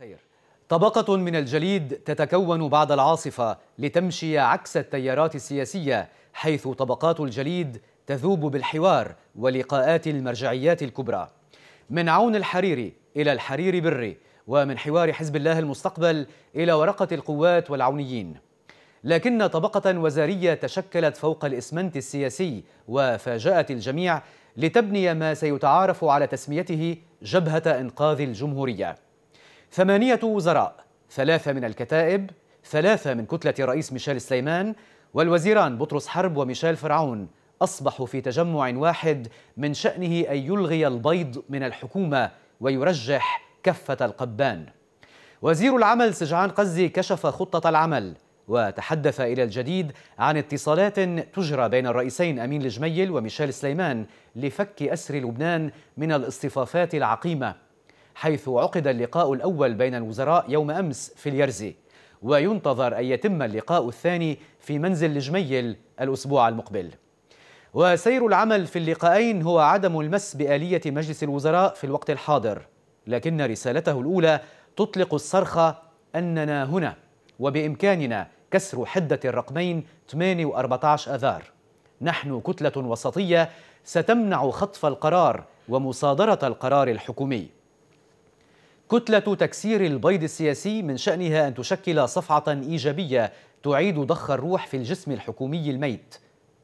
خير طبقة من الجليد تتكون بعد العاصفة لتمشي عكس التيارات السياسية حيث طبقات الجليد تذوب بالحوار ولقاءات المرجعيات الكبرى من عون الحريري إلى الحريري بري ومن حوار حزب الله المستقبل إلى ورقة القوات والعونيين لكن طبقة وزارية تشكلت فوق الإسمنت السياسي وفاجأت الجميع لتبني ما سيتعارف على تسميته جبهة إنقاذ الجمهورية ثمانية وزراء ثلاثة من الكتائب ثلاثة من كتلة رئيس ميشيل سليمان والوزيران بطرس حرب وميشيل فرعون أصبحوا في تجمع واحد من شأنه أن يلغي البيض من الحكومة ويرجح كفة القبان وزير العمل سجعان قزي كشف خطة العمل وتحدث إلى الجديد عن اتصالات تجرى بين الرئيسين أمين الجميل وميشيل سليمان لفك أسر لبنان من الاصطفافات العقيمة حيث عقد اللقاء الأول بين الوزراء يوم أمس في اليرزي وينتظر أن يتم اللقاء الثاني في منزل الجميل الأسبوع المقبل وسير العمل في اللقاءين هو عدم المس بآلية مجلس الوزراء في الوقت الحاضر لكن رسالته الأولى تطلق الصرخة أننا هنا وبإمكاننا كسر حدة الرقمين 8 و14 آذار نحن كتلة وسطية ستمنع خطف القرار ومصادرة القرار الحكومي كتلة تكسير البيض السياسي من شأنها أن تشكل صفعة إيجابية تعيد ضخ الروح في الجسم الحكومي الميت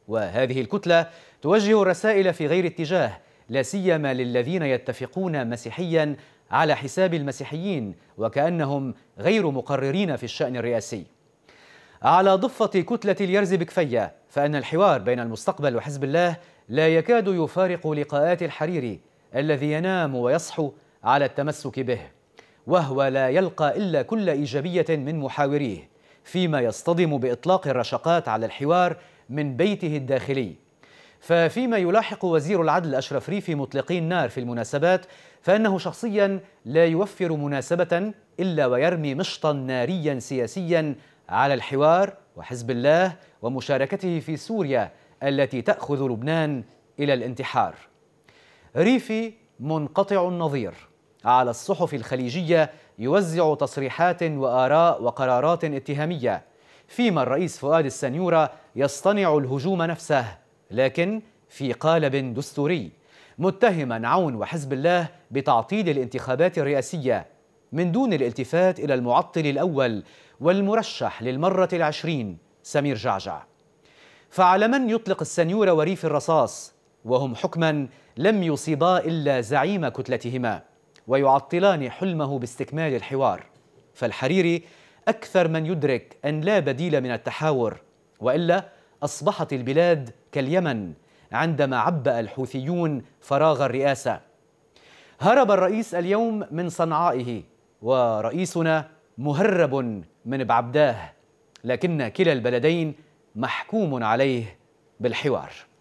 وهذه الكتلة توجه الرسائل في غير اتجاه لا سيما للذين يتفقون مسيحيا على حساب المسيحيين وكأنهم غير مقررين في الشأن الرئاسي على ضفة كتلة اليرز بكفية فأن الحوار بين المستقبل وحزب الله لا يكاد يفارق لقاءات الحريري الذي ينام ويصحو على التمسك به وهو لا يلقى إلا كل إيجابية من محاوريه فيما يصطدم بإطلاق الرشقات على الحوار من بيته الداخلي ففيما يلاحق وزير العدل أشرف ريفي مطلقي النار في المناسبات فأنه شخصيا لا يوفر مناسبة إلا ويرمي مشطا ناريا سياسيا على الحوار وحزب الله ومشاركته في سوريا التي تأخذ لبنان إلى الانتحار ريفي منقطع النظير على الصحف الخليجية يوزع تصريحات وآراء وقرارات اتهامية فيما الرئيس فؤاد السنيورة يصطنع الهجوم نفسه لكن في قالب دستوري متهما عون وحزب الله بتعطيل الانتخابات الرئاسية من دون الالتفات إلى المعطل الأول والمرشح للمرة العشرين سمير جعجع فعلى من يطلق السنيورة وريف الرصاص وهم حكما لم يصيبا إلا زعيم كتلتهما ويعطلان حلمه باستكمال الحوار فالحريري أكثر من يدرك أن لا بديل من التحاور وإلا أصبحت البلاد كاليمن عندما عبأ الحوثيون فراغ الرئاسة هرب الرئيس اليوم من صنعائه ورئيسنا مهرب من بعبداه لكن كلا البلدين محكوم عليه بالحوار